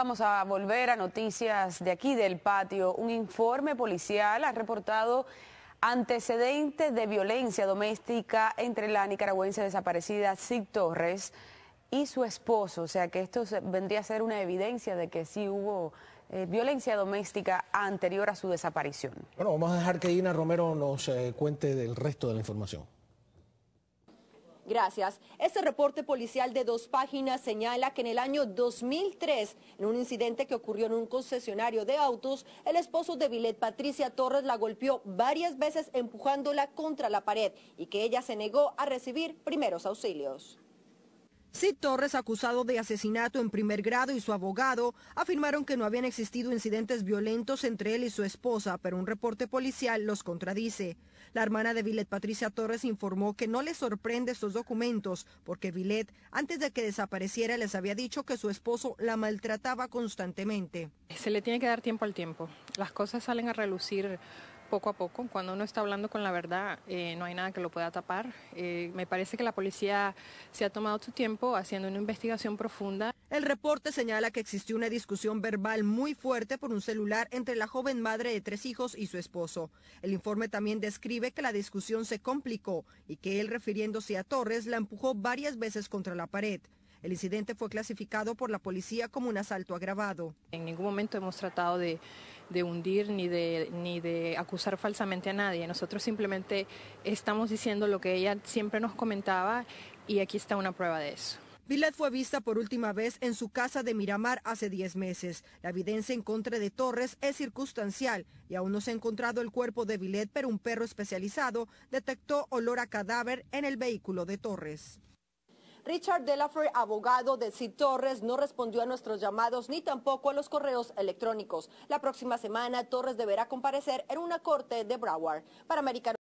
Vamos a volver a noticias de aquí del patio. Un informe policial ha reportado antecedentes de violencia doméstica entre la nicaragüense desaparecida Sig Torres y su esposo. O sea que esto vendría a ser una evidencia de que sí hubo eh, violencia doméstica anterior a su desaparición. Bueno, vamos a dejar que Ina Romero nos eh, cuente del resto de la información. Gracias. Este reporte policial de dos páginas señala que en el año 2003, en un incidente que ocurrió en un concesionario de autos, el esposo de Vilet Patricia Torres la golpeó varias veces empujándola contra la pared y que ella se negó a recibir primeros auxilios. Sid Torres, acusado de asesinato en primer grado, y su abogado afirmaron que no habían existido incidentes violentos entre él y su esposa, pero un reporte policial los contradice. La hermana de Villet, Patricia Torres, informó que no le sorprende estos documentos, porque Villet, antes de que desapareciera, les había dicho que su esposo la maltrataba constantemente. Se le tiene que dar tiempo al tiempo. Las cosas salen a relucir poco a poco. Cuando uno está hablando con la verdad, eh, no hay nada que lo pueda tapar. Eh, me parece que la policía se ha tomado su tiempo haciendo una investigación profunda. El reporte señala que existió una discusión verbal muy fuerte por un celular entre la joven madre de tres hijos y su esposo. El informe también describe que la discusión se complicó y que él, refiriéndose a Torres, la empujó varias veces contra la pared. El incidente fue clasificado por la policía como un asalto agravado. En ningún momento hemos tratado de, hundir ni de, acusar falsamente a nadie. Nosotros simplemente estamos diciendo lo que ella siempre nos comentaba y aquí está una prueba de eso. Vilet fue vista por última vez en su casa de Miramar hace 10 meses. La evidencia en contra de Torres es circunstancial y aún no se ha encontrado el cuerpo de Vilet, pero un perro especializado detectó olor a cadáver en el vehículo de Torres. Richard Delafer, abogado de Cid Torres, no respondió a nuestros llamados ni tampoco a los correos electrónicos. La próxima semana, Torres deberá comparecer en una corte de Broward. Para